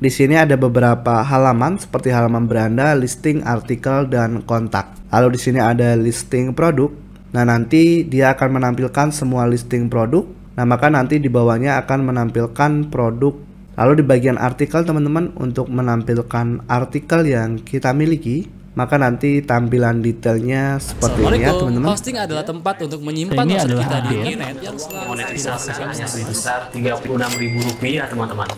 Di sini ada beberapa halaman seperti halaman beranda, listing, artikel, dan kontak. Lalu di sini ada listing produk. Nah, nanti dia akan menampilkan semua listing produk. Nah, maka nanti di bawahnya akan menampilkan produk. Lalu di bagian artikel, teman-teman, untuk menampilkan artikel yang kita miliki, maka nanti tampilan detailnya seperti ini ya, teman-teman. Hosting adalah tempat untuk menyimpan ini adalah kita di internet yang monetisasi sebesar 36.000 rupiah, teman-teman.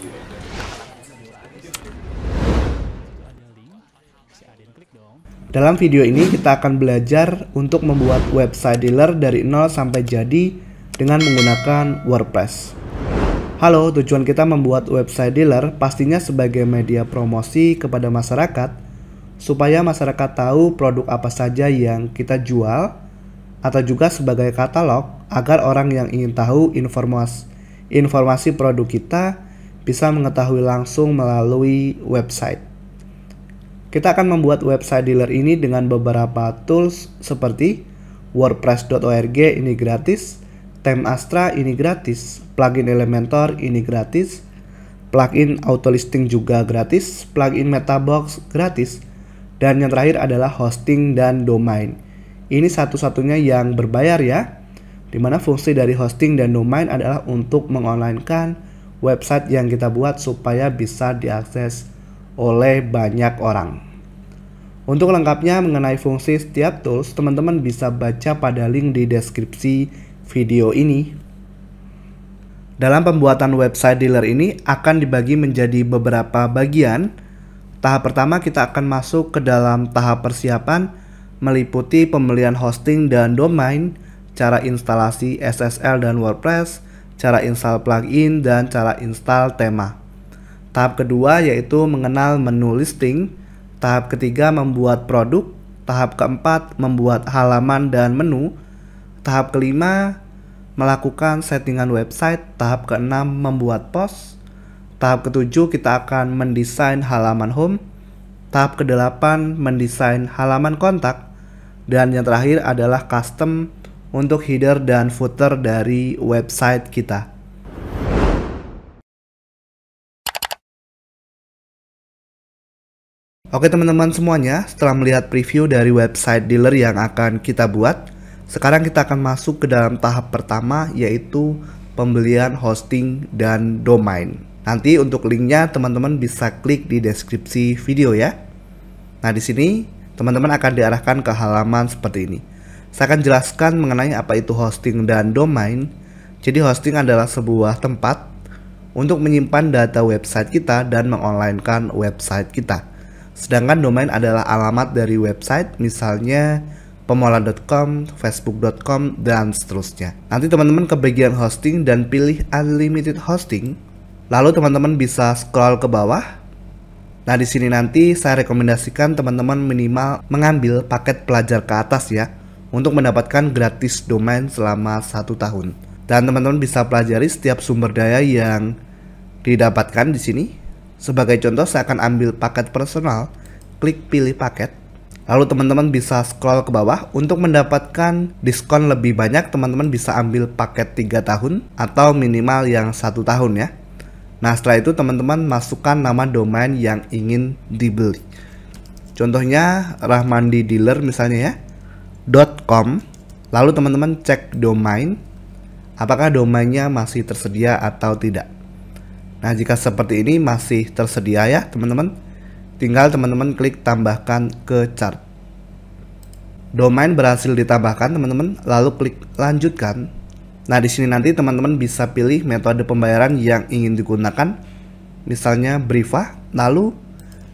Dalam video ini kita akan belajar untuk membuat website dealer dari nol sampai jadi dengan menggunakan WordPress. Halo, tujuan kita membuat website dealer pastinya sebagai media promosi kepada masyarakat supaya masyarakat tahu produk apa saja yang kita jual atau juga sebagai katalog agar orang yang ingin tahu informasi informasi produk kita bisa mengetahui langsung melalui website. Kita akan membuat website dealer ini dengan beberapa tools seperti WordPress.org ini gratis, Tem Astra ini gratis, plugin Elementor ini gratis, plugin Auto Listing juga gratis, plugin Metabox gratis, dan yang terakhir adalah hosting dan domain. Ini satu-satunya yang berbayar ya, dimana fungsi dari hosting dan domain adalah untuk mengonlinekan website yang kita buat supaya bisa diakses oleh banyak orang. Untuk lengkapnya mengenai fungsi setiap tools, teman-teman bisa baca pada link di deskripsi video ini. Dalam pembuatan website dealer ini akan dibagi menjadi beberapa bagian. Tahap pertama kita akan masuk ke dalam tahap persiapan meliputi pembelian hosting dan domain, cara instalasi SSL dan WordPress, cara install plugin, dan cara install tema. Tahap kedua yaitu mengenal menu listing, tahap ketiga membuat produk, tahap keempat membuat halaman dan menu, tahap kelima melakukan settingan website, tahap keenam membuat post, tahap ketujuh kita akan mendesain halaman home, tahap kedelapan mendesain halaman kontak, dan yang terakhir adalah custom untuk header dan footer dari website kita. Oke teman-teman semuanya, setelah melihat preview dari website dealer yang akan kita buat, sekarang kita akan masuk ke dalam tahap pertama yaitu pembelian hosting dan domain. Nanti untuk linknya teman-teman bisa klik di deskripsi video ya. Nah di sini teman-teman akan diarahkan ke halaman seperti ini. Saya akan jelaskan mengenai apa itu hosting dan domain. Jadi hosting adalah sebuah tempat untuk menyimpan data website kita dan mengonlinekan website kita. Sedangkan domain adalah alamat dari website, misalnya pemola.com, facebook.com, dan seterusnya. Nanti teman-teman ke bagian hosting dan pilih unlimited hosting. Lalu teman-teman bisa scroll ke bawah. Nah, di sini nanti saya rekomendasikan teman-teman minimal mengambil paket pelajar ke atas ya untuk mendapatkan gratis domain selama satu tahun. Dan teman-teman bisa pelajari setiap sumber daya yang didapatkan di sini sebagai contoh saya akan ambil paket personal, klik pilih paket. Lalu teman-teman bisa scroll ke bawah untuk mendapatkan diskon lebih banyak teman-teman bisa ambil paket 3 tahun atau minimal yang satu tahun ya. Nah setelah itu teman-teman masukkan nama domain yang ingin dibeli. Contohnya Rahmandi Dealer misalnya ya .com lalu teman-teman cek domain apakah domainnya masih tersedia atau tidak. Nah, jika seperti ini masih tersedia ya, teman-teman. Tinggal teman-teman klik tambahkan ke chart. Domain berhasil ditambahkan, teman-teman. Lalu klik lanjutkan. Nah, di sini nanti teman-teman bisa pilih metode pembayaran yang ingin digunakan. Misalnya Briva, lalu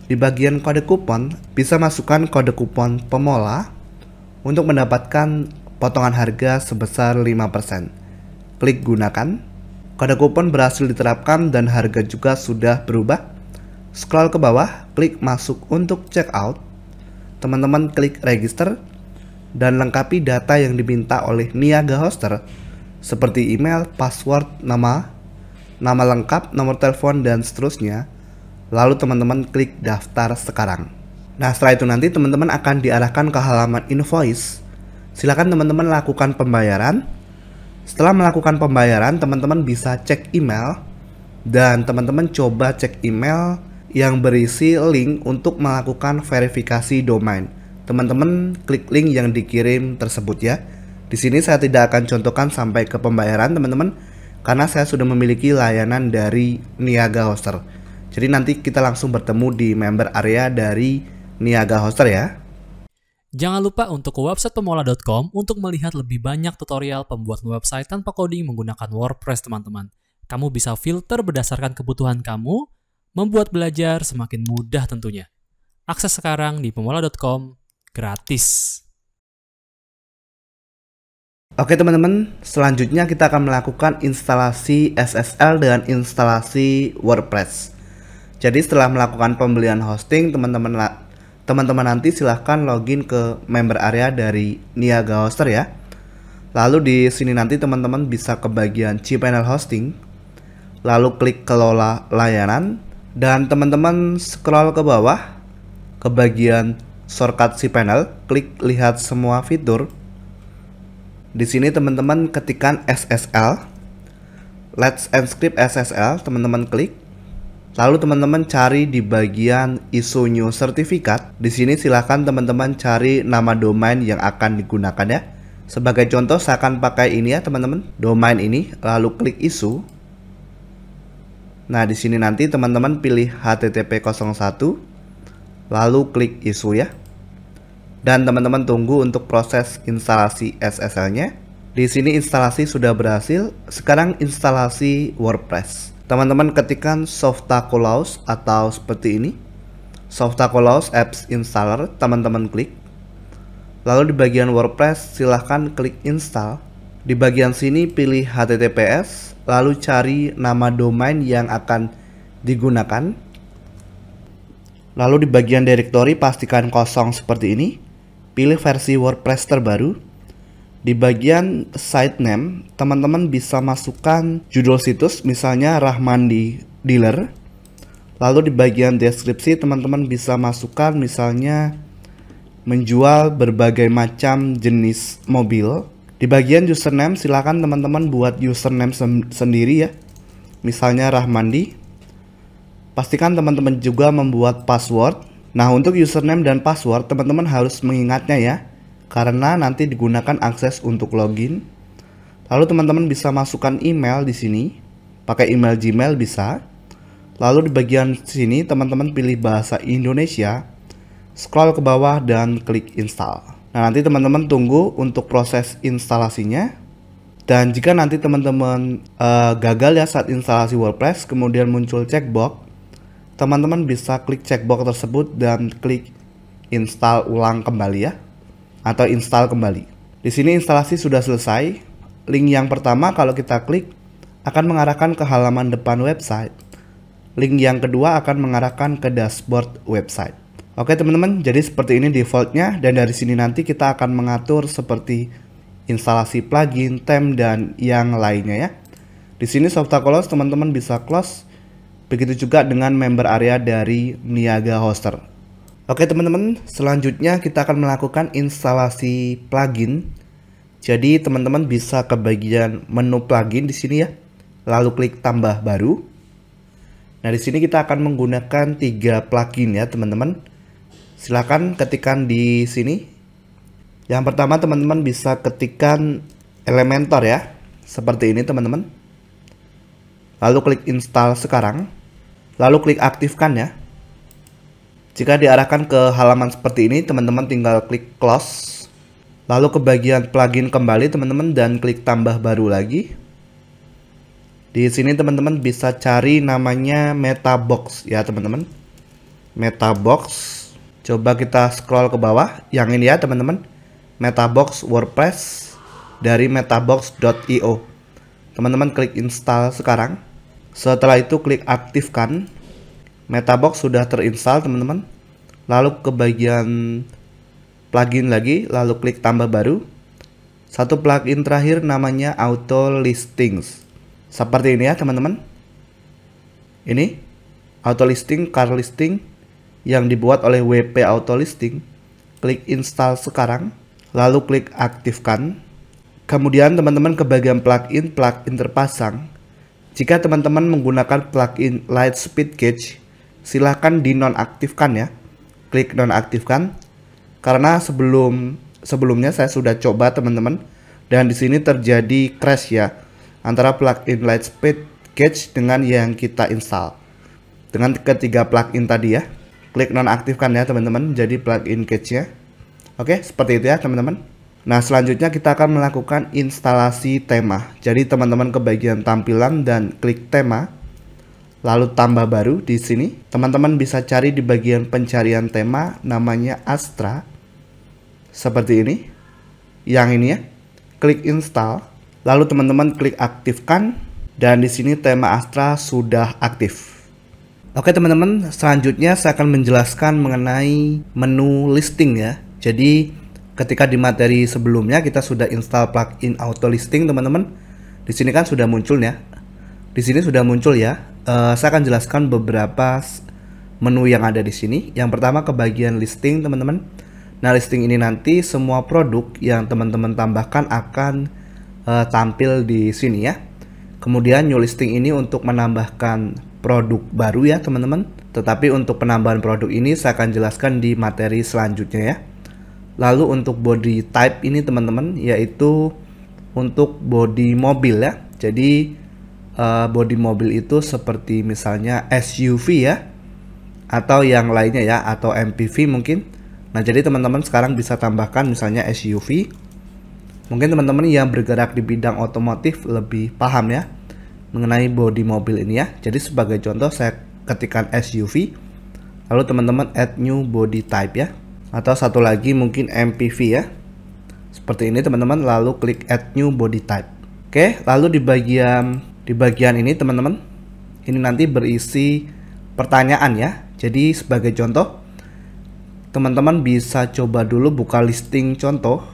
di bagian kode kupon bisa masukkan kode kupon pemola untuk mendapatkan potongan harga sebesar 5%. Klik gunakan. Kode kupon berhasil diterapkan dan harga juga sudah berubah. Scroll ke bawah, klik masuk untuk checkout. Teman-teman klik register dan lengkapi data yang diminta oleh niaga hoster seperti email, password, nama, nama lengkap, nomor telepon, dan seterusnya. Lalu teman-teman klik daftar sekarang. Nah setelah itu nanti teman-teman akan diarahkan ke halaman invoice. Silakan teman-teman lakukan pembayaran setelah melakukan pembayaran, teman-teman bisa cek email dan teman-teman coba cek email yang berisi link untuk melakukan verifikasi domain. Teman-teman klik link yang dikirim tersebut ya. Di sini saya tidak akan contohkan sampai ke pembayaran teman-teman karena saya sudah memiliki layanan dari Niaga Hoster. Jadi nanti kita langsung bertemu di member area dari Niaga Hoster ya. Jangan lupa untuk ke website pemola.com untuk melihat lebih banyak tutorial pembuatan website tanpa coding menggunakan WordPress, teman-teman. Kamu bisa filter berdasarkan kebutuhan kamu, membuat belajar semakin mudah tentunya. Akses sekarang di pemola.com gratis. Oke teman-teman, selanjutnya kita akan melakukan instalasi SSL dan instalasi WordPress. Jadi setelah melakukan pembelian hosting, teman-teman teman-teman nanti silahkan login ke member area dari Niaga Hoster ya. Lalu di sini nanti teman-teman bisa ke bagian cPanel Hosting, lalu klik kelola layanan, dan teman-teman scroll ke bawah ke bagian shortcut cPanel, klik lihat semua fitur. Di sini teman-teman ketikkan SSL, Let's Encrypt SSL, teman-teman klik. Lalu teman-teman cari di bagian ISO New Certificate. Di sini silahkan teman-teman cari nama domain yang akan digunakan ya. Sebagai contoh saya akan pakai ini ya teman-teman, domain ini, lalu klik ISO. Nah, di sini nanti teman-teman pilih http01 lalu klik ISO ya. Dan teman-teman tunggu untuk proses instalasi SSL-nya. Di sini instalasi sudah berhasil, sekarang instalasi WordPress. Teman-teman ketikkan Softacolaus atau seperti ini. Softacolaus apps installer, teman-teman klik. Lalu di bagian WordPress silahkan klik install. Di bagian sini pilih HTTPS, lalu cari nama domain yang akan digunakan. Lalu di bagian directory pastikan kosong seperti ini. Pilih versi WordPress terbaru di bagian site name, teman-teman bisa masukkan judul situs, misalnya Rahmandi Dealer. Lalu di bagian deskripsi, teman-teman bisa masukkan misalnya menjual berbagai macam jenis mobil. Di bagian username, silakan teman-teman buat username sen sendiri ya. Misalnya Rahmandi. Pastikan teman-teman juga membuat password. Nah, untuk username dan password, teman-teman harus mengingatnya ya karena nanti digunakan akses untuk login. Lalu teman-teman bisa masukkan email di sini, pakai email Gmail bisa. Lalu di bagian sini teman-teman pilih bahasa Indonesia, scroll ke bawah dan klik install. Nah, nanti teman-teman tunggu untuk proses instalasinya. Dan jika nanti teman-teman uh, gagal ya saat instalasi WordPress, kemudian muncul checkbox, teman-teman bisa klik checkbox tersebut dan klik install ulang kembali ya atau install kembali. Di sini instalasi sudah selesai. Link yang pertama kalau kita klik akan mengarahkan ke halaman depan website. Link yang kedua akan mengarahkan ke dashboard website. Oke teman-teman, jadi seperti ini defaultnya dan dari sini nanti kita akan mengatur seperti instalasi plugin, theme, dan yang lainnya ya. Di sini software close teman-teman bisa close, begitu juga dengan member area dari Niaga Hoster. Oke teman-teman, selanjutnya kita akan melakukan instalasi plugin. Jadi teman-teman bisa ke bagian menu plugin di sini ya. Lalu klik tambah baru. Nah di sini kita akan menggunakan tiga plugin ya teman-teman. Silahkan ketikan di sini. Yang pertama teman-teman bisa ketikan Elementor ya. Seperti ini teman-teman. Lalu klik install sekarang. Lalu klik aktifkan ya. Jika diarahkan ke halaman seperti ini, teman-teman tinggal klik close. Lalu ke bagian plugin kembali teman-teman dan klik tambah baru lagi. Di sini teman-teman bisa cari namanya Metabox ya teman-teman. Metabox. Coba kita scroll ke bawah. Yang ini ya teman-teman. Metabox WordPress dari metabox.io. Teman-teman klik install sekarang. Setelah itu klik aktifkan Metabox sudah terinstall teman-teman. Lalu ke bagian plugin lagi, lalu klik tambah baru. Satu plugin terakhir namanya Auto Listings. Seperti ini ya teman-teman. Ini Auto Listing, Car Listing yang dibuat oleh WP Auto Listing. Klik install sekarang, lalu klik aktifkan. Kemudian teman-teman ke bagian plugin, plugin terpasang. Jika teman-teman menggunakan plugin Light Speed Gauge, silahkan dinonaktifkan ya. Klik nonaktifkan karena sebelum sebelumnya saya sudah coba teman-teman dan di sini terjadi crash ya antara plugin Lightspeed Gauge dengan yang kita install. Dengan ketiga plugin tadi ya. Klik nonaktifkan ya teman-teman jadi plugin Gauge-nya. Oke, seperti itu ya teman-teman. Nah, selanjutnya kita akan melakukan instalasi tema. Jadi teman-teman ke bagian tampilan dan klik tema lalu tambah baru di sini. Teman-teman bisa cari di bagian pencarian tema namanya Astra. Seperti ini. Yang ini ya. Klik install. Lalu teman-teman klik aktifkan dan di sini tema Astra sudah aktif. Oke teman-teman, selanjutnya saya akan menjelaskan mengenai menu listing ya. Jadi ketika di materi sebelumnya kita sudah install plugin auto listing teman-teman. Di sini kan sudah muncul ya. Di sini sudah muncul ya uh, saya akan jelaskan beberapa menu yang ada di sini. Yang pertama ke bagian listing, teman-teman. Nah, listing ini nanti semua produk yang teman-teman tambahkan akan uh, tampil di sini ya. Kemudian new listing ini untuk menambahkan produk baru ya, teman-teman. Tetapi untuk penambahan produk ini saya akan jelaskan di materi selanjutnya ya. Lalu untuk body type ini teman-teman yaitu untuk body mobil ya. Jadi uh, eh, body mobil itu seperti misalnya SUV ya atau yang lainnya ya atau MPV mungkin. Nah, jadi teman-teman sekarang bisa tambahkan misalnya SUV. Mungkin teman-teman yang bergerak di bidang otomotif lebih paham ya mengenai body mobil ini ya. Jadi sebagai contoh saya ketikan SUV lalu teman-teman add new body type ya atau satu lagi mungkin MPV ya seperti ini teman-teman lalu klik add new body type oke lalu di bagian di bagian ini teman-teman, ini nanti berisi pertanyaan ya. Jadi sebagai contoh, teman-teman bisa coba dulu buka listing contoh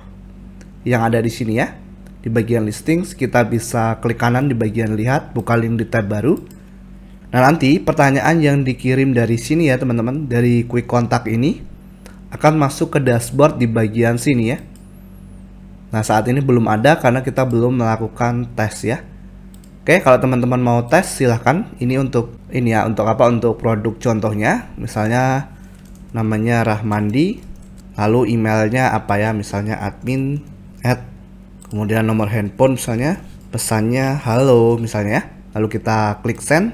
yang ada di sini ya. Di bagian listings kita bisa klik kanan di bagian lihat, buka link di tab baru. Nah nanti pertanyaan yang dikirim dari sini ya teman-teman, dari quick contact ini akan masuk ke dashboard di bagian sini ya. Nah saat ini belum ada karena kita belum melakukan tes ya. Oke, kalau teman-teman mau tes silahkan. Ini untuk ini ya, untuk apa? Untuk produk contohnya, misalnya namanya Rahmandi, lalu emailnya apa ya? Misalnya admin at kemudian nomor handphone misalnya, pesannya halo misalnya Lalu kita klik send.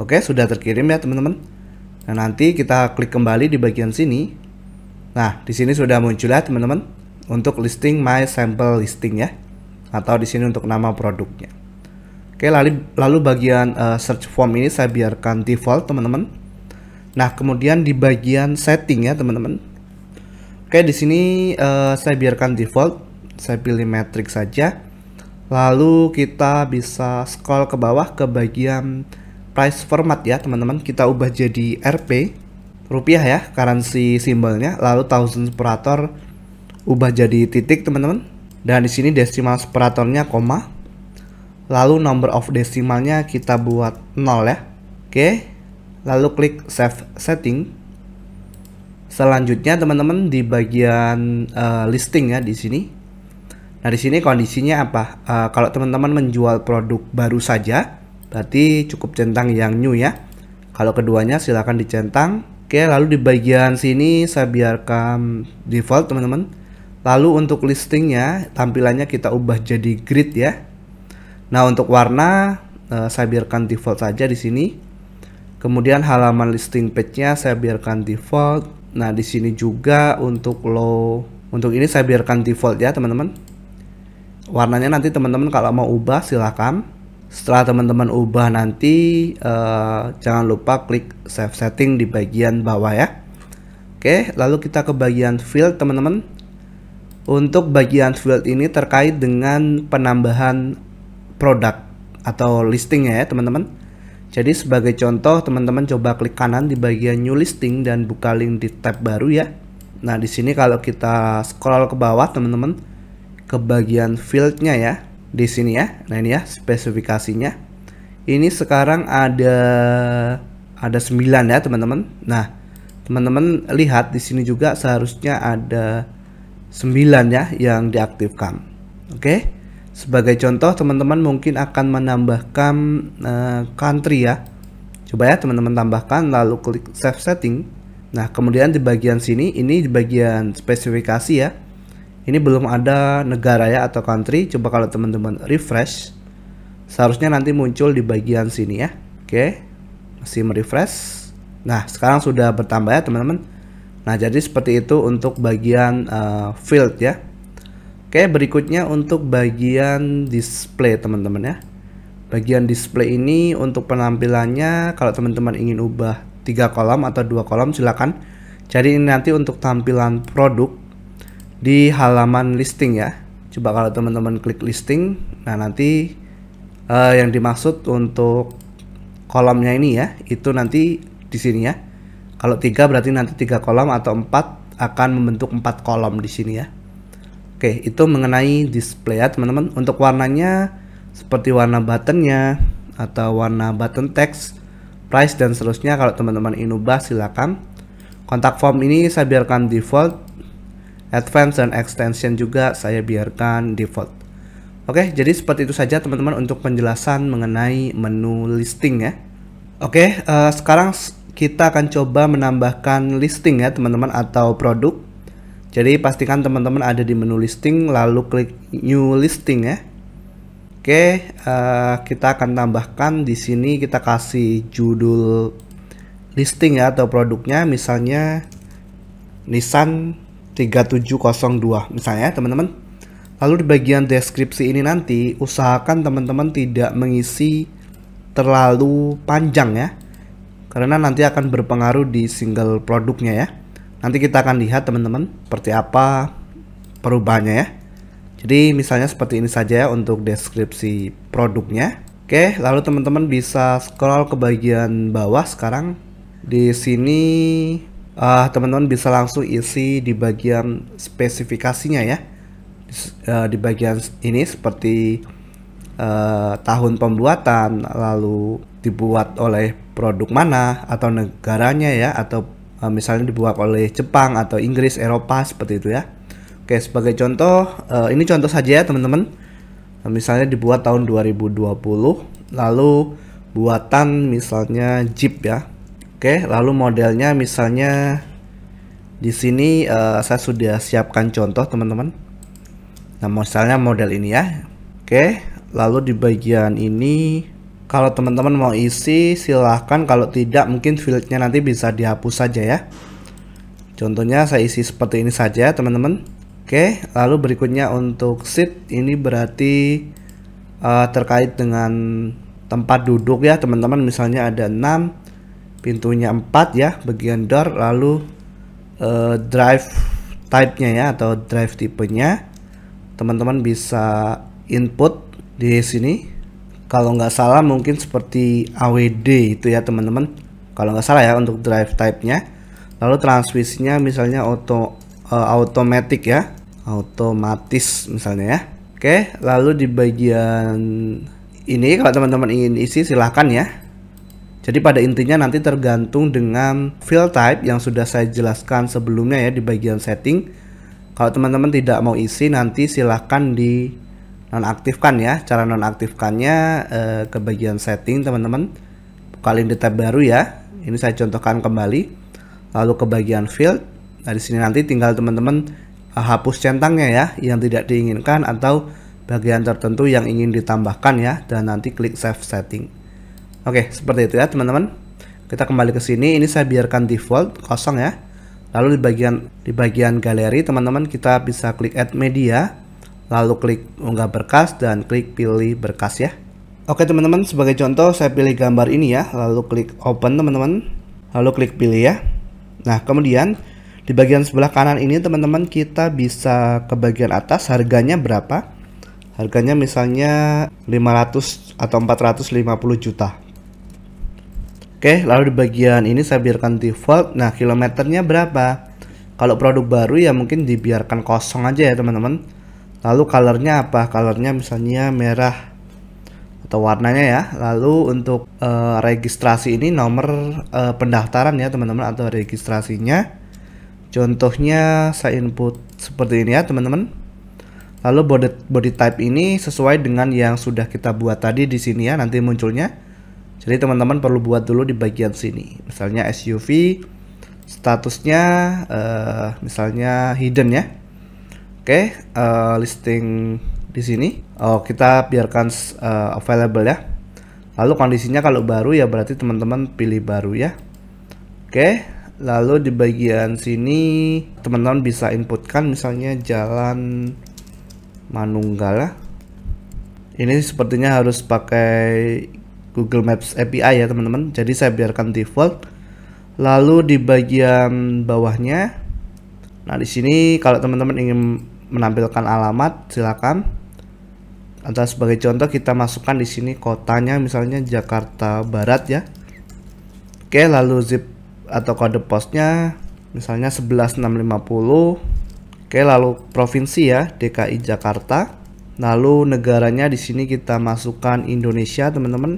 Oke, sudah terkirim ya teman-teman. Nah, nanti kita klik kembali di bagian sini. Nah, di sini sudah muncul ya teman-teman untuk listing my sample listing ya atau di sini untuk nama produknya. Oke, lalu lalu bagian uh, search form ini saya biarkan default, teman-teman. Nah, kemudian di bagian setting ya, teman-teman. Oke, di sini uh, saya biarkan default, saya pilih matrix saja. Lalu kita bisa scroll ke bawah ke bagian price format ya, teman-teman. Kita ubah jadi RP rupiah ya, currency simbolnya. Lalu thousand operator ubah jadi titik, teman-teman dan di sini desimal separatornya koma. Lalu number of desimalnya kita buat 0 ya. Oke. Lalu klik save setting. Selanjutnya teman-teman di bagian uh, listing ya di sini. Nah, di sini kondisinya apa? Uh, kalau teman-teman menjual produk baru saja, berarti cukup centang yang new ya. Kalau keduanya silahkan dicentang. Oke, lalu di bagian sini saya biarkan default teman-teman. Lalu untuk listingnya, tampilannya kita ubah jadi grid ya. Nah untuk warna, eh, saya biarkan default saja di sini. Kemudian halaman listing page-nya saya biarkan default. Nah di sini juga untuk low, untuk ini saya biarkan default ya teman-teman. Warnanya nanti teman-teman kalau mau ubah silakan. Setelah teman-teman ubah nanti eh, jangan lupa klik save setting di bagian bawah ya. Oke, lalu kita ke bagian field teman-teman untuk bagian field ini terkait dengan penambahan produk atau listing ya teman-teman. Jadi sebagai contoh teman-teman coba klik kanan di bagian new listing dan buka link di tab baru ya. Nah di sini kalau kita scroll ke bawah teman-teman ke bagian fieldnya ya di sini ya. Nah ini ya spesifikasinya. Ini sekarang ada ada 9 ya teman-teman. Nah teman-teman lihat di sini juga seharusnya ada 9 ya yang diaktifkan. Oke. Sebagai contoh teman-teman mungkin akan menambahkan uh, country ya. Coba ya teman-teman tambahkan lalu klik save setting. Nah, kemudian di bagian sini ini di bagian spesifikasi ya. Ini belum ada negara ya atau country. Coba kalau teman-teman refresh seharusnya nanti muncul di bagian sini ya. Oke. Masih merefresh. Nah, sekarang sudah bertambah ya teman-teman Nah, jadi seperti itu untuk bagian uh, field ya. Oke, berikutnya untuk bagian display teman-teman ya. Bagian display ini untuk penampilannya kalau teman-teman ingin ubah tiga kolom atau dua kolom silakan. Jadi ini nanti untuk tampilan produk di halaman listing ya. Coba kalau teman-teman klik listing, nah nanti uh, yang dimaksud untuk kolomnya ini ya, itu nanti di sini ya kalau tiga berarti nanti tiga kolom atau empat akan membentuk empat kolom di sini ya. Oke, itu mengenai display ya teman-teman. Untuk warnanya seperti warna buttonnya atau warna button text, price dan seterusnya kalau teman-teman ingin ubah silakan. Kontak form ini saya biarkan default. Advance dan extension juga saya biarkan default. Oke, jadi seperti itu saja teman-teman untuk penjelasan mengenai menu listing ya. Oke, uh, sekarang kita akan coba menambahkan listing ya teman-teman atau produk jadi pastikan teman-teman ada di menu listing lalu klik new listing ya oke eh, kita akan tambahkan di sini kita kasih judul listing ya atau produknya misalnya Nissan 3702 misalnya ya, teman-teman lalu di bagian deskripsi ini nanti usahakan teman-teman tidak mengisi terlalu panjang ya karena nanti akan berpengaruh di single produknya ya. Nanti kita akan lihat teman-teman seperti apa perubahannya ya. Jadi misalnya seperti ini saja ya untuk deskripsi produknya. Oke, lalu teman-teman bisa scroll ke bagian bawah sekarang. Di sini eh, teman-teman uh, bisa langsung isi di bagian spesifikasinya ya. Di, uh, eh, di bagian ini seperti uh, tahun pembuatan, lalu dibuat oleh produk mana atau negaranya ya atau uh, misalnya dibuat oleh Jepang atau Inggris, Eropa seperti itu ya. Oke, sebagai contoh uh, ini contoh saja ya teman-teman. E, misalnya dibuat tahun 2020 lalu buatan misalnya Jeep ya. Oke, lalu modelnya misalnya di sini uh, saya sudah siapkan contoh teman-teman. Nah, misalnya model ini ya. Oke, lalu di bagian ini kalau teman-teman mau isi silahkan kalau tidak mungkin fieldnya nanti bisa dihapus saja ya. Contohnya saya isi seperti ini saja teman-teman. Oke, lalu berikutnya untuk seat ini berarti uh, terkait dengan tempat duduk ya teman-teman. Misalnya ada 6, pintunya 4 ya bagian door lalu uh, drive type-nya ya atau drive tipenya. Teman-teman bisa input di sini kalau nggak salah mungkin seperti AWD itu ya teman-teman kalau nggak salah ya untuk drive type-nya lalu transmisinya misalnya auto uh, automatic ya otomatis misalnya ya oke lalu di bagian ini kalau teman-teman ingin isi silahkan ya jadi pada intinya nanti tergantung dengan field type yang sudah saya jelaskan sebelumnya ya di bagian setting kalau teman-teman tidak mau isi nanti silahkan di nonaktifkan ya cara nonaktifkannya eh, ke bagian setting teman-teman kalian di tab baru ya ini saya contohkan kembali lalu ke bagian field nah di sini nanti tinggal teman-teman eh, hapus centangnya ya yang tidak diinginkan atau bagian tertentu yang ingin ditambahkan ya dan nanti klik save setting Oke, seperti itu ya teman-teman. Kita kembali ke sini. Ini saya biarkan default kosong ya. Lalu di bagian di bagian galeri teman-teman kita bisa klik add media lalu klik unggah berkas dan klik pilih berkas ya. Oke teman-teman, sebagai contoh saya pilih gambar ini ya, lalu klik open teman-teman, lalu klik pilih ya. Nah kemudian di bagian sebelah kanan ini teman-teman kita bisa ke bagian atas harganya berapa. Harganya misalnya 500 atau 450 juta. Oke, lalu di bagian ini saya biarkan default. Nah, kilometernya berapa? Kalau produk baru ya mungkin dibiarkan kosong aja ya teman-teman lalu colornya apa colornya misalnya merah atau warnanya ya lalu untuk uh, registrasi ini nomor uh, pendaftaran ya teman-teman atau registrasinya contohnya saya input seperti ini ya teman-teman lalu body, body type ini sesuai dengan yang sudah kita buat tadi di sini ya nanti munculnya jadi teman-teman perlu buat dulu di bagian sini misalnya SUV statusnya uh, misalnya hidden ya Oke, okay, uh, eh, listing di sini oh, kita biarkan uh, available ya. Lalu kondisinya kalau baru ya berarti teman-teman pilih baru ya. Oke, okay, lalu di bagian sini teman-teman bisa inputkan misalnya jalan Manunggal ya. Ini sepertinya harus pakai Google Maps API ya teman-teman. Jadi saya biarkan default. Lalu di bagian bawahnya Nah, di sini kalau teman-teman ingin menampilkan alamat silakan atau sebagai contoh kita masukkan di sini kotanya misalnya Jakarta Barat ya oke lalu zip atau kode posnya misalnya 11650 oke lalu provinsi ya DKI Jakarta lalu negaranya di sini kita masukkan Indonesia teman-teman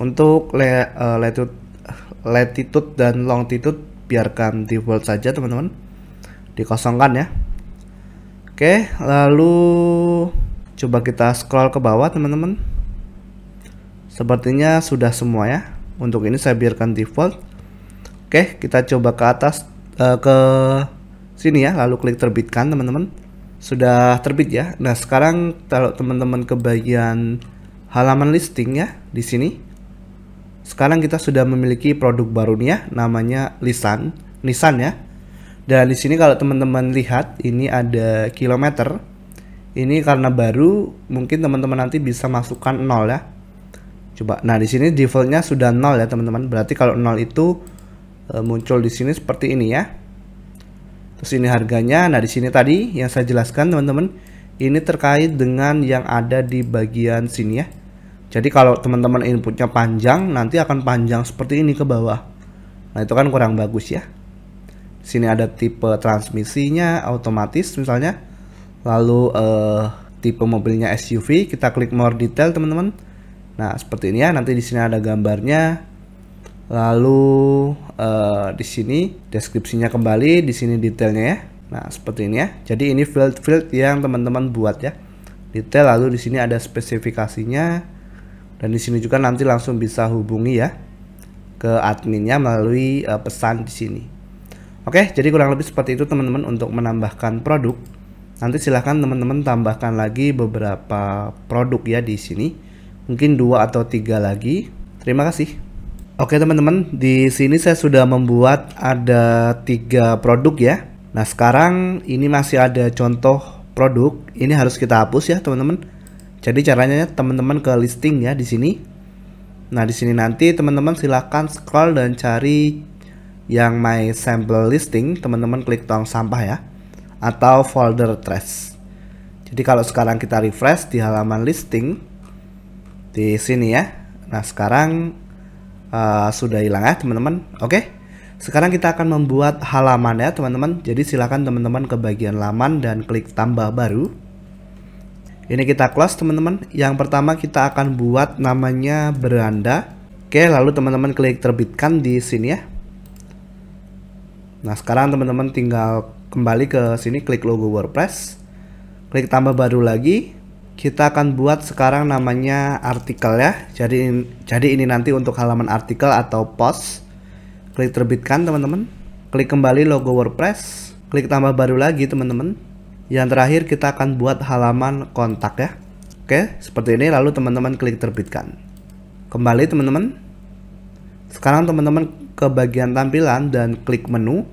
untuk le, uh, latitude, latitude dan longitude biarkan default saja teman-teman dikosongkan ya Oke, lalu coba kita scroll ke bawah teman-teman. Sepertinya sudah semua ya. Untuk ini saya biarkan default. Oke, kita coba ke atas uh, ke sini ya, lalu klik terbitkan teman-teman. Sudah terbit ya. Nah, sekarang kalau teman-teman ke bagian halaman listing ya di sini. Sekarang kita sudah memiliki produk baru nih ya, namanya Lisan, Nissan ya. Dan di sini kalau teman-teman lihat ini ada kilometer. Ini karena baru mungkin teman-teman nanti bisa masukkan 0 ya. Coba. Nah, di sini defaultnya sudah 0 ya, teman-teman. Berarti kalau 0 itu e, muncul di sini seperti ini ya. Terus ini harganya. Nah, di sini tadi yang saya jelaskan teman-teman, ini terkait dengan yang ada di bagian sini ya. Jadi kalau teman-teman inputnya panjang, nanti akan panjang seperti ini ke bawah. Nah, itu kan kurang bagus ya sini ada tipe transmisinya otomatis misalnya lalu uh, tipe mobilnya SUV kita klik more detail teman-teman nah seperti ini ya nanti di sini ada gambarnya lalu uh, di sini deskripsinya kembali di sini detailnya ya nah seperti ini ya jadi ini field-field yang teman-teman buat ya detail lalu di sini ada spesifikasinya dan di sini juga nanti langsung bisa hubungi ya ke adminnya melalui eh, pesan di sini. Oke, jadi kurang lebih seperti itu teman-teman untuk menambahkan produk. Nanti silahkan teman-teman tambahkan lagi beberapa produk ya di sini. Mungkin dua atau tiga lagi. Terima kasih. Oke teman-teman, di sini saya sudah membuat ada tiga produk ya. Nah sekarang ini masih ada contoh produk. Ini harus kita hapus ya teman-teman. Jadi caranya teman-teman ke listing ya di sini. Nah di sini nanti teman-teman silahkan scroll dan cari yang my sample listing teman-teman klik tong sampah ya atau folder trash jadi kalau sekarang kita refresh di halaman listing di sini ya nah sekarang uh, sudah hilang ya teman-teman oke sekarang kita akan membuat halaman ya teman-teman jadi silakan teman-teman ke bagian laman dan klik tambah baru ini kita close teman-teman yang pertama kita akan buat namanya beranda oke lalu teman-teman klik terbitkan di sini ya Nah sekarang teman-teman tinggal kembali ke sini klik logo WordPress, klik tambah baru lagi. Kita akan buat sekarang namanya artikel ya. Jadi jadi ini nanti untuk halaman artikel atau post. Klik terbitkan teman-teman. Klik kembali logo WordPress, klik tambah baru lagi teman-teman. Yang terakhir kita akan buat halaman kontak ya. Oke, seperti ini lalu teman-teman klik terbitkan. Kembali teman-teman, sekarang teman-teman ke bagian tampilan dan klik menu.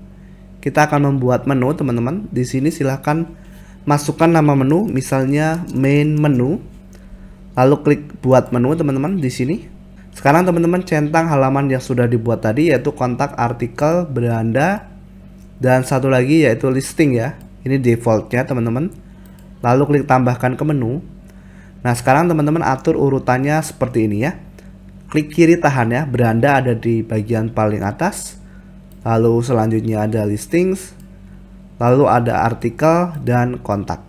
Kita akan membuat menu teman-teman. Di sini silahkan masukkan nama menu, misalnya main menu. Lalu klik buat menu teman-teman di sini. Sekarang teman-teman centang halaman yang sudah dibuat tadi yaitu kontak artikel beranda dan satu lagi yaitu listing ya. Ini defaultnya teman-teman. Lalu klik tambahkan ke menu. Nah sekarang teman-teman atur urutannya seperti ini ya klik kiri tahan ya beranda ada di bagian paling atas lalu selanjutnya ada listings lalu ada artikel dan kontak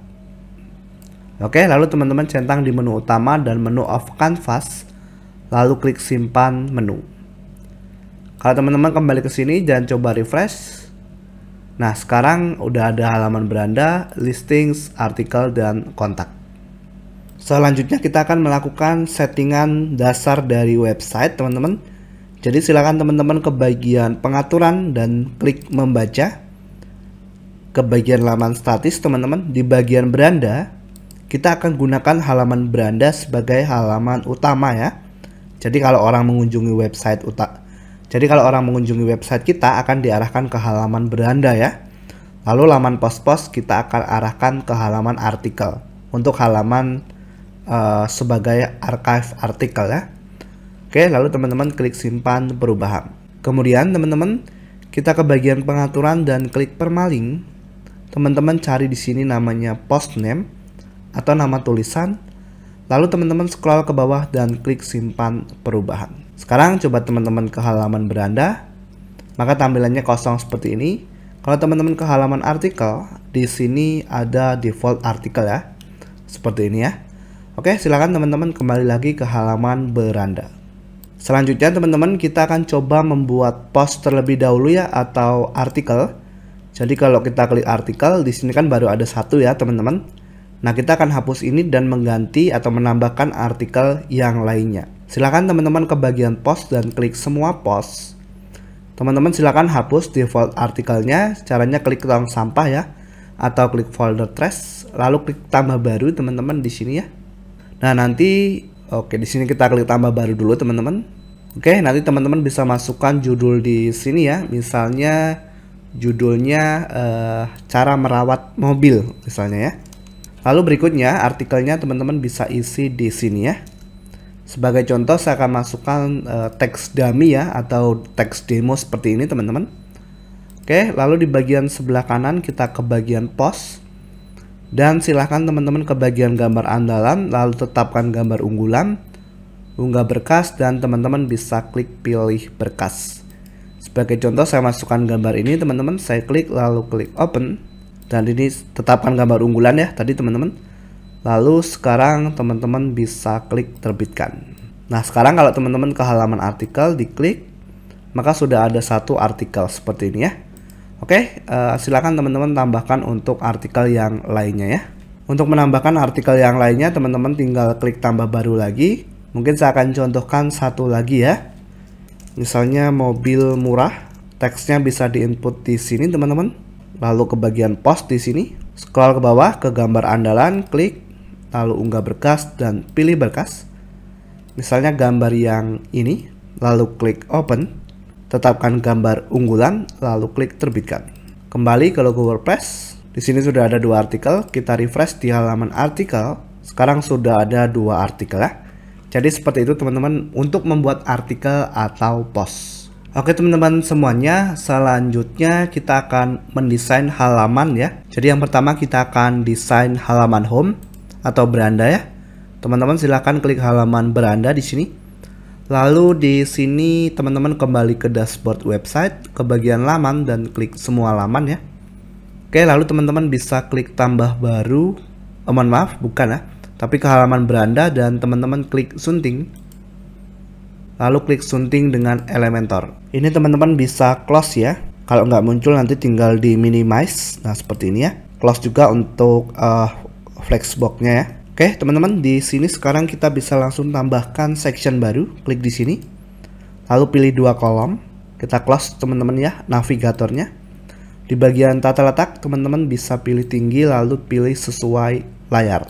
oke lalu teman-teman centang di menu utama dan menu of canvas lalu klik simpan menu kalau teman-teman kembali ke sini dan coba refresh Nah, sekarang udah ada halaman beranda, listings, artikel, dan kontak. Selanjutnya kita akan melakukan settingan dasar dari website teman-teman. Jadi silakan teman-teman ke bagian pengaturan dan klik membaca. Ke bagian laman statis teman-teman, di bagian beranda kita akan gunakan halaman beranda sebagai halaman utama ya. Jadi kalau orang mengunjungi website utak jadi kalau orang mengunjungi website kita akan diarahkan ke halaman beranda ya. Lalu laman pos-pos kita akan arahkan ke halaman artikel untuk halaman Eh, sebagai archive artikel ya. Oke, lalu teman-teman klik simpan perubahan. Kemudian teman-teman kita ke bagian pengaturan dan klik permaling. Teman-teman cari di sini namanya post name atau nama tulisan. Lalu teman-teman scroll ke bawah dan klik simpan perubahan. Sekarang coba teman-teman ke halaman beranda. Maka tampilannya kosong seperti ini. Kalau teman-teman ke halaman artikel, di sini ada default artikel ya. Seperti ini ya. Oke, silakan teman-teman kembali lagi ke halaman beranda. Selanjutnya teman-teman kita akan coba membuat post terlebih dahulu ya atau artikel. Jadi kalau kita klik artikel di sini kan baru ada satu ya teman-teman. Nah kita akan hapus ini dan mengganti atau menambahkan artikel yang lainnya. Silakan teman-teman ke bagian post dan klik semua post. Teman-teman silakan hapus default artikelnya. Caranya klik tong sampah ya atau klik folder trash lalu klik tambah baru teman-teman di sini ya. Nah nanti oke di sini kita klik tambah baru dulu teman-teman. Oke nanti teman-teman bisa masukkan judul di sini ya. Misalnya judulnya uh, cara merawat mobil misalnya ya. Lalu berikutnya artikelnya teman-teman bisa isi di sini ya. Sebagai contoh saya akan masukkan uh, teks dummy ya atau teks demo seperti ini teman-teman. Oke, lalu di bagian sebelah kanan kita ke bagian post. Dan silahkan teman-teman ke bagian gambar andalan, lalu tetapkan gambar unggulan, unggah berkas, dan teman-teman bisa klik pilih berkas. Sebagai contoh saya masukkan gambar ini teman-teman, saya klik lalu klik open. Dan ini tetapkan gambar unggulan ya tadi teman-teman. Lalu sekarang teman-teman bisa klik terbitkan. Nah sekarang kalau teman-teman ke halaman artikel diklik, maka sudah ada satu artikel seperti ini ya. Oke, uh, silakan teman-teman tambahkan untuk artikel yang lainnya ya. Untuk menambahkan artikel yang lainnya, teman-teman tinggal klik tambah baru lagi. Mungkin saya akan contohkan satu lagi ya. Misalnya mobil murah, teksnya bisa diinput di sini teman-teman. Lalu ke bagian post di sini, scroll ke bawah ke gambar andalan, klik, lalu unggah berkas dan pilih berkas. Misalnya gambar yang ini, lalu klik open. Tetapkan gambar unggulan, lalu klik terbitkan. Kembali ke logo WordPress. Di sini sudah ada dua artikel, kita refresh di halaman artikel. Sekarang sudah ada dua artikel ya. Jadi seperti itu teman-teman untuk membuat artikel atau post. Oke teman-teman semuanya, selanjutnya kita akan mendesain halaman ya. Jadi yang pertama kita akan desain halaman home atau beranda ya. Teman-teman silahkan klik halaman beranda di sini. Lalu di sini teman-teman kembali ke dashboard website, ke bagian laman dan klik semua laman ya. Oke, lalu teman-teman bisa klik tambah baru. Oh, mohon maaf, bukan ya. Tapi ke halaman beranda dan teman-teman klik sunting. Lalu klik sunting dengan Elementor. Ini teman-teman bisa close ya. Kalau nggak muncul nanti tinggal di minimize. Nah, seperti ini ya. Close juga untuk uh, flexbox-nya ya. Oke, teman-teman, di sini sekarang kita bisa langsung tambahkan section baru. Klik di sini. Lalu pilih dua kolom. Kita close teman-teman ya navigatornya. Di bagian tata letak, teman-teman bisa pilih tinggi lalu pilih sesuai layar.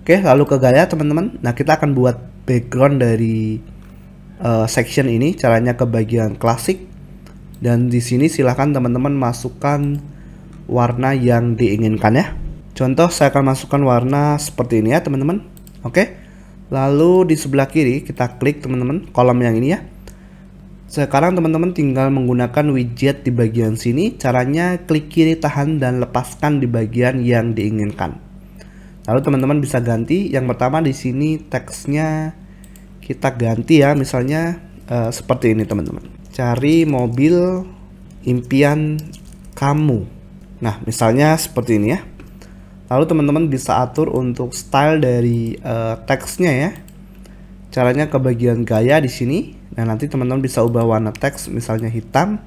Oke, lalu ke gaya teman-teman. Nah, kita akan buat background dari uh, section ini. Caranya ke bagian klasik. Dan di sini silahkan teman-teman masukkan warna yang diinginkan ya. Contoh saya akan masukkan warna seperti ini ya teman-teman. Oke. Lalu di sebelah kiri kita klik teman-teman kolom yang ini ya. Sekarang teman-teman tinggal menggunakan widget di bagian sini. Caranya klik kiri tahan dan lepaskan di bagian yang diinginkan. Lalu teman-teman bisa ganti. Yang pertama di sini teksnya kita ganti ya misalnya uh, seperti ini teman-teman. Cari mobil impian kamu. Nah, misalnya seperti ini ya. Lalu teman-teman bisa atur untuk style dari uh, teksnya ya. Caranya ke bagian gaya di sini. Nah nanti teman-teman bisa ubah warna teks misalnya hitam.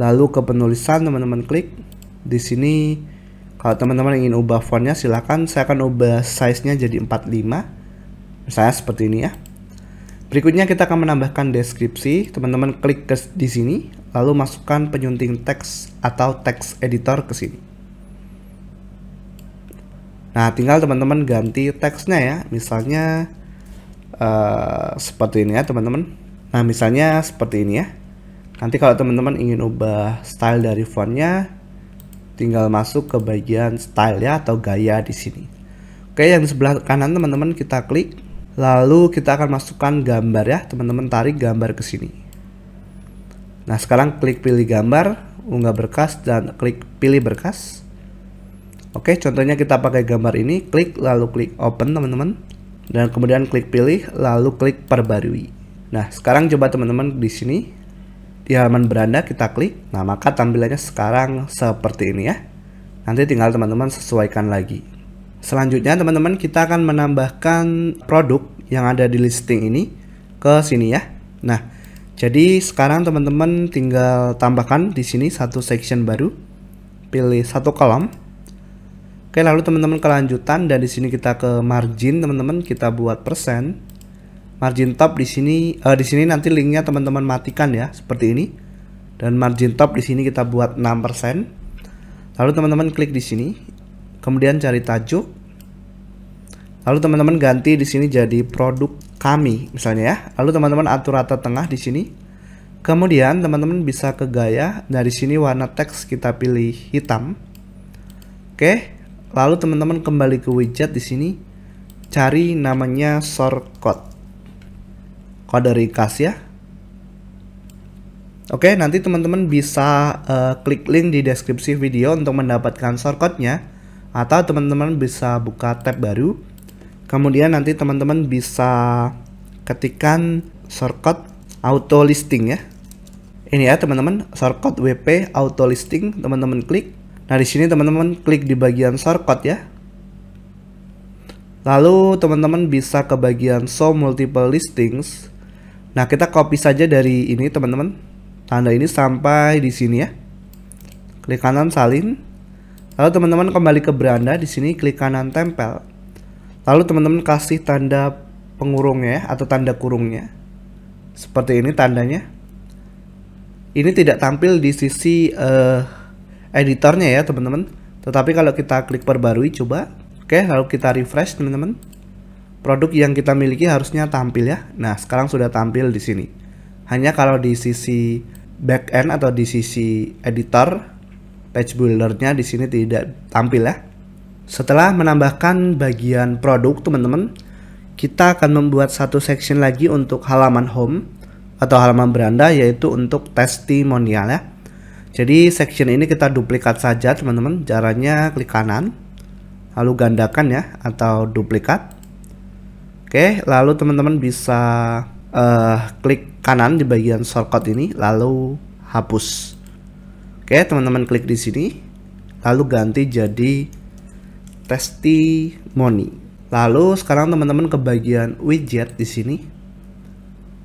Lalu ke penulisan teman-teman klik. Di sini kalau teman-teman ingin ubah fontnya silahkan saya akan ubah size-nya jadi 45 Misalnya seperti ini ya Berikutnya kita akan menambahkan deskripsi Teman-teman klik ke di sini Lalu masukkan penyunting teks atau teks editor ke sini Nah, tinggal teman-teman ganti teksnya ya. Misalnya uh, seperti ini ya, teman-teman. Nah, misalnya seperti ini ya. Nanti kalau teman-teman ingin ubah style dari fontnya, tinggal masuk ke bagian style ya atau gaya di sini. Oke, yang sebelah kanan teman-teman kita klik, lalu kita akan masukkan gambar ya. Teman-teman tarik gambar ke sini. Nah, sekarang klik pilih gambar, unggah berkas dan klik pilih berkas. Oke, contohnya kita pakai gambar ini, klik lalu klik open teman-teman. Dan kemudian klik pilih lalu klik perbarui. Nah, sekarang coba teman-teman di sini di halaman beranda kita klik. Nah, maka tampilannya sekarang seperti ini ya. Nanti tinggal teman-teman sesuaikan lagi. Selanjutnya teman-teman kita akan menambahkan produk yang ada di listing ini ke sini ya. Nah, jadi sekarang teman-teman tinggal tambahkan di sini satu section baru. Pilih satu kolom Oke, lalu teman-teman kelanjutan dan di sini kita ke margin, teman-teman kita buat persen. Margin top di sini uh, di sini nanti linknya teman-teman matikan ya, seperti ini. Dan margin top di sini kita buat 6%. Lalu teman-teman klik di sini. Kemudian cari tajuk. Lalu teman-teman ganti di sini jadi produk kami misalnya ya. Lalu teman-teman atur rata tengah di sini. Kemudian teman-teman bisa ke gaya. Nah, dari sini warna teks kita pilih hitam. Oke. Lalu teman-teman kembali ke widget di sini, cari namanya shortcut Kode rikas ya. Oke, nanti teman-teman bisa uh, klik link di deskripsi video untuk mendapatkan shortcutnya atau teman-teman bisa buka tab baru. Kemudian nanti teman-teman bisa ketikkan shortcut auto listing ya. Ini ya teman-teman, shortcut WP auto listing, teman-teman klik. Nah, di sini teman-teman klik di bagian shortcut ya. Lalu teman-teman bisa ke bagian show multiple listings. Nah, kita copy saja dari ini teman-teman. Tanda ini sampai di sini ya. Klik kanan salin. Lalu teman-teman kembali ke beranda di sini klik kanan tempel. Lalu teman-teman kasih tanda pengurungnya ya, atau tanda kurungnya. Seperti ini tandanya. Ini tidak tampil di sisi uh, editornya ya teman-teman tetapi kalau kita klik perbarui coba oke lalu kita refresh teman-teman produk yang kita miliki harusnya tampil ya nah sekarang sudah tampil di sini hanya kalau di sisi back end atau di sisi editor page buildernya di sini tidak tampil ya setelah menambahkan bagian produk teman-teman kita akan membuat satu section lagi untuk halaman home atau halaman beranda yaitu untuk testimonial ya jadi section ini kita duplikat saja teman-teman. Caranya klik kanan, lalu gandakan ya atau duplikat. Oke, lalu teman-teman bisa uh, klik kanan di bagian shortcut ini, lalu hapus. Oke, teman-teman klik di sini, lalu ganti jadi testimoni. Lalu sekarang teman-teman ke bagian widget di sini.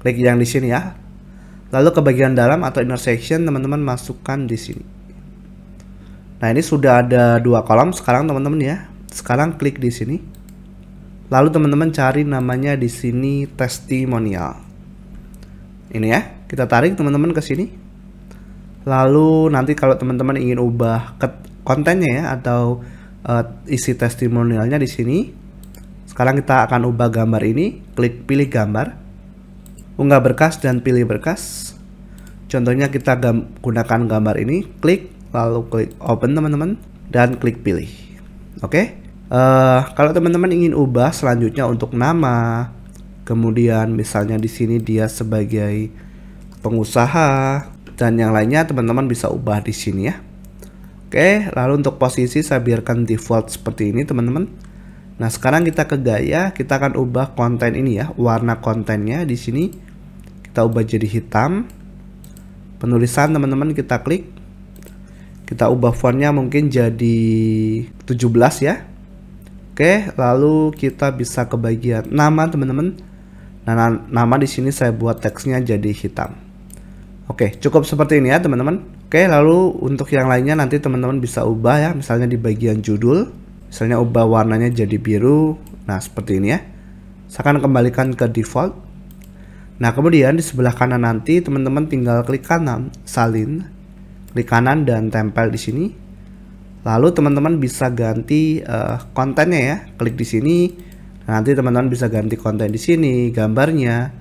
Klik yang di sini ya, Lalu ke bagian dalam atau inner section teman-teman masukkan di sini. Nah ini sudah ada dua kolom sekarang teman-teman ya. Sekarang klik di sini. Lalu teman-teman cari namanya di sini testimonial. Ini ya, kita tarik teman-teman ke sini. Lalu nanti kalau teman-teman ingin ubah kontennya ya atau uh, isi testimonialnya di sini. Sekarang kita akan ubah gambar ini, klik pilih gambar, unggah berkas dan pilih berkas. Contohnya kita gam gunakan gambar ini, klik lalu klik open teman-teman dan klik pilih. Oke. Okay? Uh, eh, kalau teman-teman ingin ubah selanjutnya untuk nama, kemudian misalnya di sini dia sebagai pengusaha dan yang lainnya teman-teman bisa ubah di sini ya. Oke, lalu untuk posisi saya biarkan default seperti ini teman-teman. Nah, sekarang kita ke gaya, kita akan ubah konten ini ya, warna kontennya di sini kita ubah jadi hitam penulisan teman-teman kita klik kita ubah fontnya mungkin jadi 17 ya Oke lalu kita bisa ke bagian nama teman-teman nah, nama di sini saya buat teksnya jadi hitam Oke cukup seperti ini ya teman-teman Oke lalu untuk yang lainnya nanti teman-teman bisa ubah ya misalnya di bagian judul misalnya ubah warnanya jadi biru nah seperti ini ya saya akan kembalikan ke default Nah, kemudian di sebelah kanan nanti teman-teman tinggal klik kanan, salin, klik kanan dan tempel di sini. Lalu teman-teman bisa ganti uh, kontennya ya, klik di sini. nanti teman-teman bisa ganti konten di sini, gambarnya,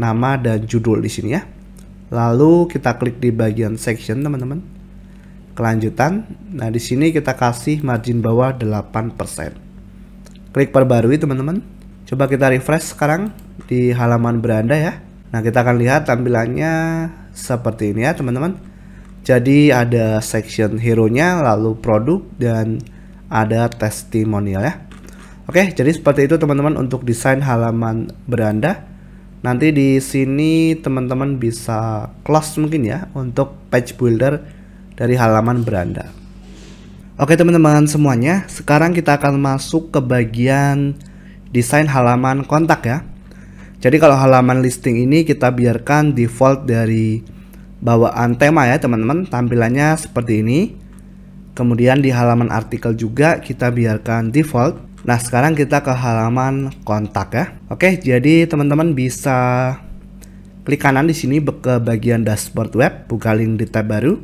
nama dan judul di sini ya. Lalu kita klik di bagian section teman-teman. Kelanjutan. Nah, di sini kita kasih margin bawah 8%. Klik perbarui teman-teman. Coba kita refresh sekarang di halaman beranda ya. Nah, kita akan lihat tampilannya seperti ini ya, teman-teman. Jadi ada section hero-nya, lalu produk dan ada testimonial ya. Oke, jadi seperti itu teman-teman untuk desain halaman beranda. Nanti di sini teman-teman bisa close mungkin ya untuk page builder dari halaman beranda. Oke teman-teman semuanya, sekarang kita akan masuk ke bagian desain halaman kontak ya. Jadi kalau halaman listing ini kita biarkan default dari bawaan tema ya teman-teman. Tampilannya seperti ini. Kemudian di halaman artikel juga kita biarkan default. Nah sekarang kita ke halaman kontak ya. Oke jadi teman-teman bisa klik kanan di sini ke bagian dashboard web. Buka link di tab baru.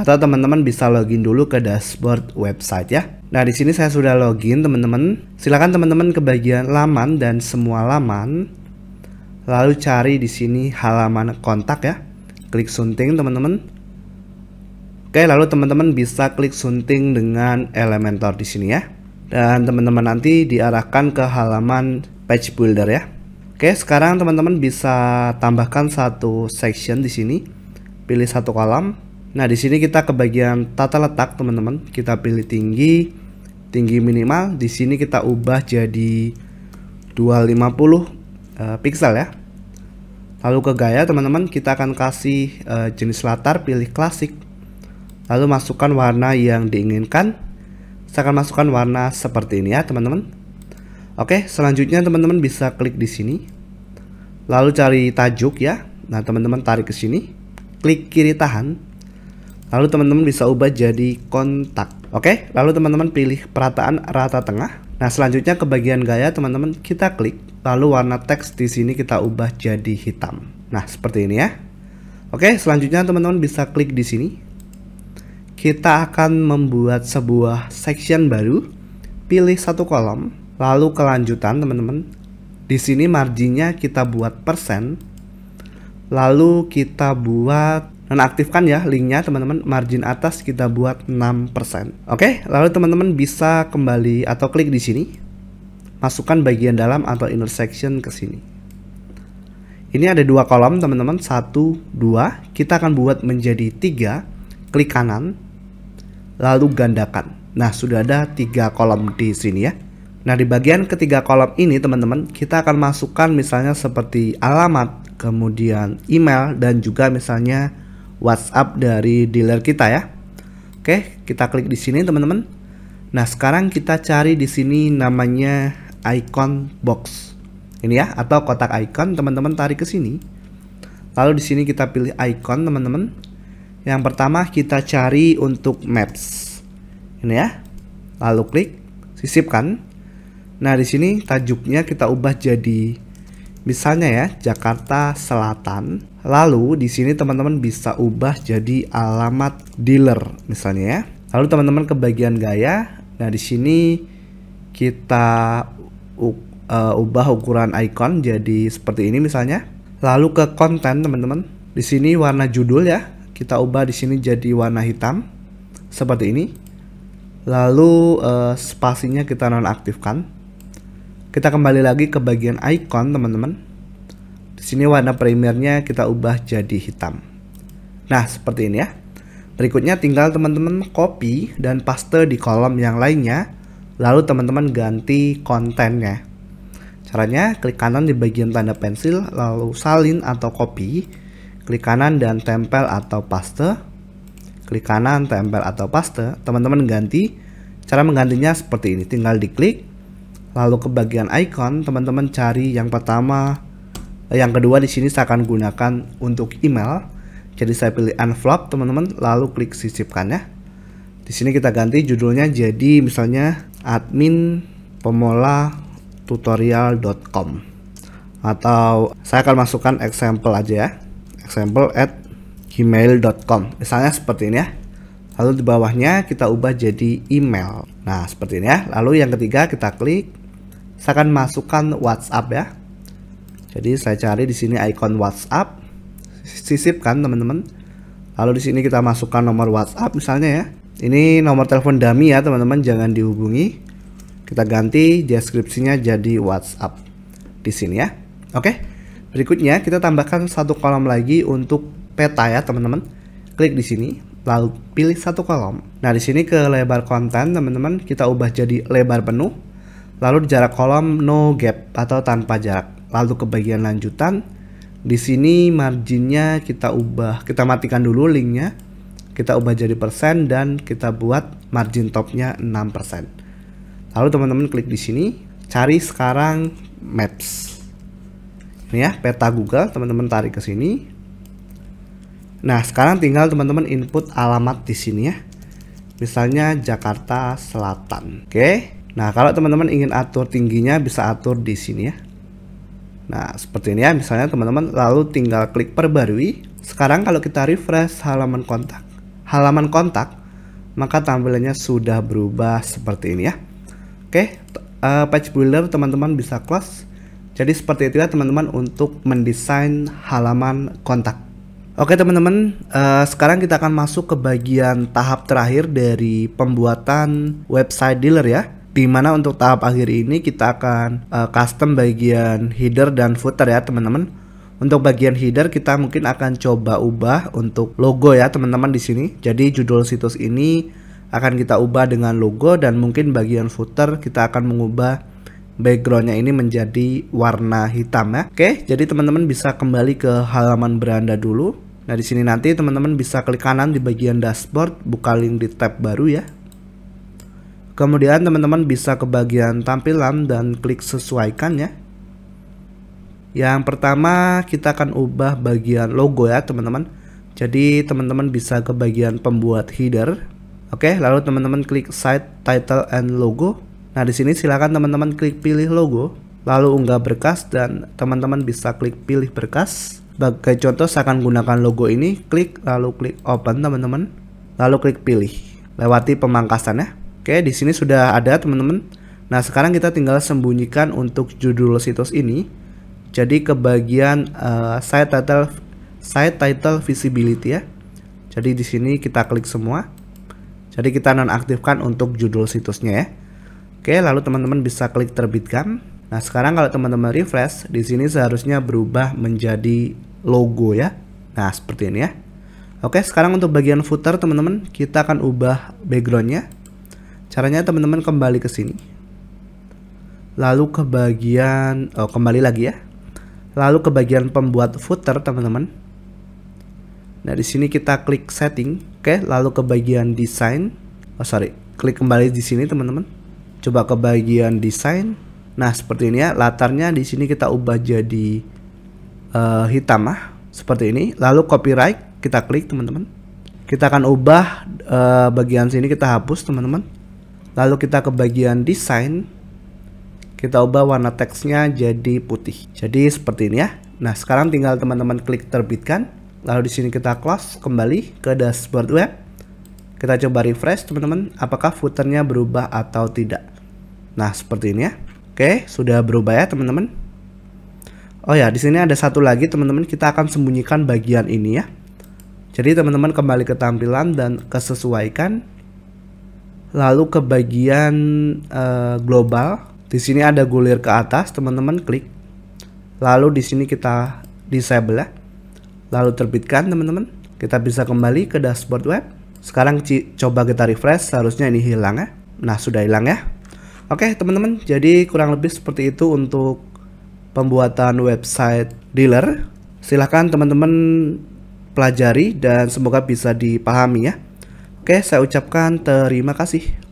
Atau teman-teman bisa login dulu ke dashboard website ya. Nah, di sini saya sudah login, teman-teman. silahkan teman-teman ke bagian laman dan semua laman. Lalu cari di sini halaman kontak ya. Klik sunting teman-teman. Oke, lalu teman-teman bisa klik sunting dengan Elementor di sini ya. Dan teman-teman nanti diarahkan ke halaman page builder ya. Oke, sekarang teman-teman bisa tambahkan satu section di sini. Pilih satu kolam. Nah, di sini kita ke bagian tata letak, teman-teman. Kita pilih tinggi, tinggi minimal. Di sini kita ubah jadi 250 Eh, pixel ya lalu ke gaya teman-teman kita akan kasih uh, jenis latar pilih klasik lalu masukkan warna yang diinginkan saya akan masukkan warna seperti ini ya teman-teman oke selanjutnya teman-teman bisa klik di sini lalu cari tajuk ya nah teman-teman tarik ke sini klik kiri tahan lalu teman-teman bisa ubah jadi kontak oke lalu teman-teman pilih perataan rata tengah nah selanjutnya ke bagian gaya teman-teman kita klik Lalu warna teks di sini kita ubah jadi hitam. Nah, seperti ini ya. Oke, selanjutnya teman-teman bisa klik di sini. Kita akan membuat sebuah section baru. Pilih satu kolom, lalu kelanjutan teman-teman. Di sini marginnya kita buat persen. Lalu kita buat nonaktifkan ya linknya teman-teman margin atas kita buat 6% oke lalu teman-teman bisa kembali atau klik di sini masukkan bagian dalam atau intersection ke sini. Ini ada dua kolom teman-teman, satu, dua. Kita akan buat menjadi tiga. Klik kanan, lalu gandakan. Nah sudah ada tiga kolom di sini ya. Nah di bagian ketiga kolom ini teman-teman kita akan masukkan misalnya seperti alamat, kemudian email dan juga misalnya WhatsApp dari dealer kita ya. Oke kita klik di sini teman-teman. Nah sekarang kita cari di sini namanya icon box. Ini ya, atau kotak icon, teman-teman tarik ke sini. Lalu di sini kita pilih icon, teman-teman. Yang pertama kita cari untuk maps. Ini ya. Lalu klik sisipkan. Nah, di sini tajuknya kita ubah jadi misalnya ya Jakarta Selatan. Lalu di sini teman-teman bisa ubah jadi alamat dealer misalnya ya. Lalu teman-teman ke bagian gaya. Nah, di sini kita uh, ubah ukuran icon jadi seperti ini misalnya. Lalu ke konten teman-teman. Di sini warna judul ya. Kita ubah di sini jadi warna hitam seperti ini. Lalu uh, spasinya kita nonaktifkan. Kita kembali lagi ke bagian icon teman-teman. Di sini warna primernya kita ubah jadi hitam. Nah, seperti ini ya. Berikutnya tinggal teman-teman copy dan paste di kolom yang lainnya lalu teman-teman ganti kontennya. Caranya, klik kanan di bagian tanda pensil, lalu salin atau copy, klik kanan dan tempel atau paste, klik kanan, tempel atau paste, teman-teman ganti. Cara menggantinya seperti ini, tinggal diklik, lalu ke bagian icon, teman-teman cari yang pertama, yang kedua di sini saya akan gunakan untuk email. Jadi saya pilih envelope, teman-teman, lalu klik sisipkannya. Di sini kita ganti judulnya jadi misalnya admin pemola tutorial.com atau saya akan masukkan example aja ya example at gmail.com misalnya seperti ini ya lalu di bawahnya kita ubah jadi email nah seperti ini ya lalu yang ketiga kita klik saya akan masukkan WhatsApp ya jadi saya cari di sini icon WhatsApp sisipkan teman-teman lalu di sini kita masukkan nomor WhatsApp misalnya ya ini nomor telepon dummy ya teman-teman, jangan dihubungi. Kita ganti deskripsinya jadi WhatsApp di sini ya. Oke. Berikutnya kita tambahkan satu kolom lagi untuk peta ya teman-teman. Klik di sini, lalu pilih satu kolom. Nah di sini ke lebar konten teman-teman kita ubah jadi lebar penuh. Lalu jarak kolom no gap atau tanpa jarak. Lalu ke bagian lanjutan. Di sini marginnya kita ubah, kita matikan dulu linknya kita ubah jadi persen dan kita buat margin topnya 6%. Lalu teman-teman klik di sini, cari sekarang maps. Ini ya, peta Google, teman-teman tarik ke sini. Nah, sekarang tinggal teman-teman input alamat di sini ya. Misalnya Jakarta Selatan. Oke. Nah, kalau teman-teman ingin atur tingginya bisa atur di sini ya. Nah, seperti ini ya misalnya teman-teman lalu tinggal klik perbarui. Sekarang kalau kita refresh halaman kontak halaman kontak, maka tampilannya sudah berubah seperti ini ya. Oke, uh, page builder teman-teman bisa close. Jadi seperti itulah teman-teman untuk mendesain halaman kontak. Oke teman-teman, uh, sekarang kita akan masuk ke bagian tahap terakhir dari pembuatan website dealer ya. Dimana untuk tahap akhir ini kita akan uh, custom bagian header dan footer ya teman-teman. Untuk bagian header kita mungkin akan coba ubah untuk logo ya teman-teman di sini. Jadi judul situs ini akan kita ubah dengan logo dan mungkin bagian footer kita akan mengubah backgroundnya ini menjadi warna hitam ya. Oke, jadi teman-teman bisa kembali ke halaman beranda dulu. Nah di sini nanti teman-teman bisa klik kanan di bagian dashboard, buka link di tab baru ya. Kemudian teman-teman bisa ke bagian tampilan dan klik sesuaikan ya. Yang pertama kita akan ubah bagian logo ya teman-teman. Jadi teman-teman bisa ke bagian pembuat header. Oke, lalu teman-teman klik site, title, and logo. Nah di sini silahkan teman-teman klik pilih logo, lalu unggah berkas dan teman-teman bisa klik pilih berkas. Sebagai contoh saya akan gunakan logo ini, klik lalu klik open teman-teman, lalu klik pilih. Lewati pemangkasan ya. Oke, di sini sudah ada teman-teman. Nah, sekarang kita tinggal sembunyikan untuk judul situs ini jadi ke bagian uh, eh, site title site title visibility ya jadi di sini kita klik semua jadi kita nonaktifkan untuk judul situsnya ya oke lalu teman-teman bisa klik terbitkan nah sekarang kalau teman-teman refresh di sini seharusnya berubah menjadi logo ya nah seperti ini ya oke sekarang untuk bagian footer teman-teman kita akan ubah backgroundnya caranya teman-teman kembali ke sini lalu ke bagian oh, kembali lagi ya Lalu ke bagian pembuat footer, teman-teman. Nah, di sini kita klik setting, oke, lalu ke bagian design. Oh, sorry, klik kembali di sini, teman-teman. Coba ke bagian design. Nah, seperti ini ya, latarnya di sini kita ubah jadi uh, hitam ah, seperti ini. Lalu copyright kita klik, teman-teman. Kita akan ubah uh, bagian sini kita hapus, teman-teman. Lalu kita ke bagian design kita ubah warna teksnya jadi putih. Jadi seperti ini ya. Nah, sekarang tinggal teman-teman klik terbitkan. Lalu di sini kita close kembali ke dashboard web. Kita coba refresh teman-teman, apakah footernya berubah atau tidak. Nah, seperti ini ya. Oke, sudah berubah ya teman-teman. Oh ya, di sini ada satu lagi teman-teman, kita akan sembunyikan bagian ini ya. Jadi teman-teman kembali ke tampilan dan kesesuaikan. Lalu ke bagian uh, global, di sini ada gulir ke atas, teman-teman klik. Lalu di sini kita disable ya. Lalu terbitkan teman-teman. Kita bisa kembali ke dashboard web. Sekarang coba kita refresh, seharusnya ini hilang ya. Nah, sudah hilang ya. Oke, teman-teman. Jadi kurang lebih seperti itu untuk pembuatan website dealer. Silahkan teman-teman pelajari dan semoga bisa dipahami ya. Oke, saya ucapkan terima kasih.